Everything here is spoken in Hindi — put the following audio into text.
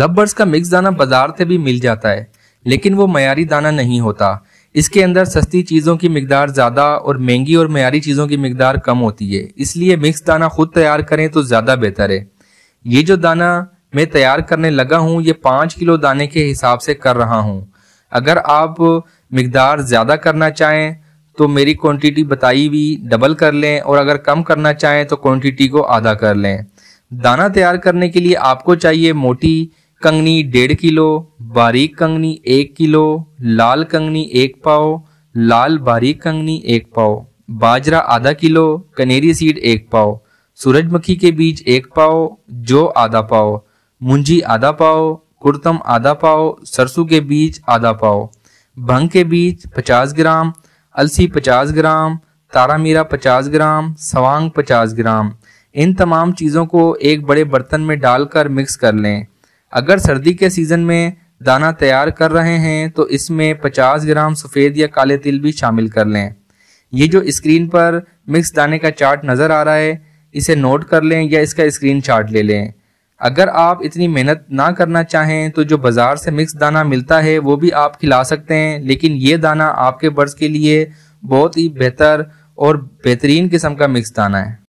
लबर्स का मिक्स दाना बाजार से भी मिल जाता है लेकिन वो मयारी दाना नहीं होता इसके अंदर सस्ती चीज़ों की मकदार ज़्यादा और महंगी और मयारी चीज़ों की मकदार कम होती है इसलिए मिक्स दाना खुद तैयार करें तो ज़्यादा बेहतर है ये जो दाना मैं तैयार करने लगा हूँ ये पाँच किलो दाने के हिसाब से कर रहा हूँ अगर आप मकदार ज़्यादा करना चाहें तो मेरी क्वांटिटी बताई हुई डबल कर लें और अगर कम करना चाहें तो क्वांटिटी को आधा कर लें दाना तैयार करने के लिए आपको चाहिए मोटी कंगनी डेढ़ किलो बारीक कंगनी एक किलो लाल कंगनी एक पाओ लाल बारीक कंगनी एक पाओ बाजरा आधा किलो कनेरी सीड एक पाओ सूरजमुखी के बीज एक पाओ जो आधा पाओ मुंजी आधा पाओ कुर्तम आधा पाओ सरसों के बीज आधा पाओ भंग के बीज 50 ग्राम अलसी 50 ग्राम तारा मीरा 50 ग्राम सवांग 50 ग्राम इन तमाम चीज़ों को एक बड़े बर्तन में डालकर मिक्स कर लें अगर सर्दी के सीजन में दाना तैयार कर रहे हैं तो इसमें 50 ग्राम सफ़ेद या काले तिल भी शामिल कर लें ये जो स्क्रीन पर मिक्स दाने का चार्ट नज़र आ रहा है इसे नोट कर लें या इसका स्क्रीन चार्ट ले लें अगर आप इतनी मेहनत ना करना चाहें तो जो बाज़ार से मिक्स दाना मिलता है वो भी आप खिला सकते हैं लेकिन ये दाना आपके बर्ड्स के लिए बहुत ही बेहतर और बेहतरीन किस्म का मिक्स दाना है